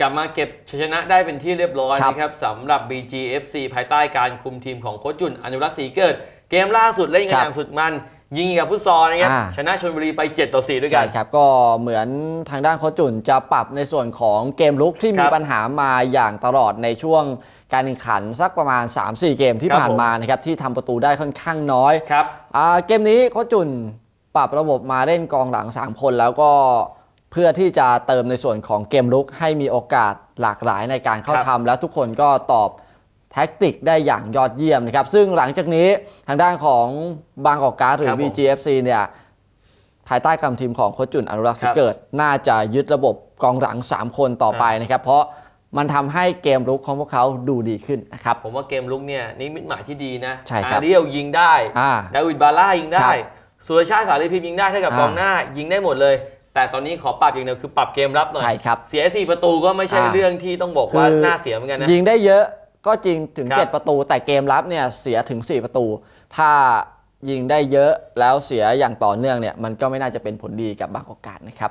กลับมาเก็บชัยชนะได้เป็นที่เรียบร้อยนะครับสำหรับ BGFC ภายใต้การคุมทีมของโคจุนอนุรักษ์สีเกิด เกมล่าสุดเล่นกันอย่างสุดมัน ยิงกับฟุตซอลนะครับชนะชนบุรีไป7ต่อ4ด้วยกันใช่ครับก็เหมือนทางด้านโคจุนจะปรับในส่วนของเกมลุกที่มีปัญหามาอย่างตลอดในช่วงการแข่งขันสักประมาณ 3-4 เกมที่ผ่านมานะครับที่ทำประตูได้ค่อนข้างน้อยครับเกมนี้โคจุนปรับระบบมาเล่นกองหลัง3คนแล้วก็เพื่อที่จะเติมในส่วนของเกมลุกให้มีโอกาสหลากหลายในการเข้าทำ และทุกคนก็ตอบแท็กติกได้อย่างยอดเยี่ยมนะครับ ซึ่งหลังจากนี้ทางด้านของบางกอกการหรือ BGFC เนี่ยภายใต้คำทีมของโคจุนอนุรักษ์สิเกิดน่าจะยึดระบบกองหลัง 3 คนต่อไปนะครับ เพราะมันทำให้เกมลุกของพวกเขาดูดีขึ้นนะครับผมว่าเกมลุกเนี่ยนี่มิตหมายที่ดีนะใช่ครับอาเรียวยิงได้ดาวิดบาร่ายิงได้สุรชาติสารีพิมยิงได้เท่ากับกองหน้ายิงได้หมดเลยแต่ตอนนี้ขอปรับอย่างเดียวคือปรับเกมรับหน่อย ใช่ครับ เสียสี่ประตูก็ไม่ใช่เรื่องที่ต้องบอกว่าน่าเสียเหมือนกันนะ ยิงได้เยอะก็จริงถึง 7 ประตู แต่เกมรับเนี่ยเสียถึง 4 ประตู ถ้ายิงได้เยอะแล้วเสียอย่างต่อเนื่องเนี่ยมันก็ไม่น่าจะเป็นผลดีกับบางโอกาสนะครับ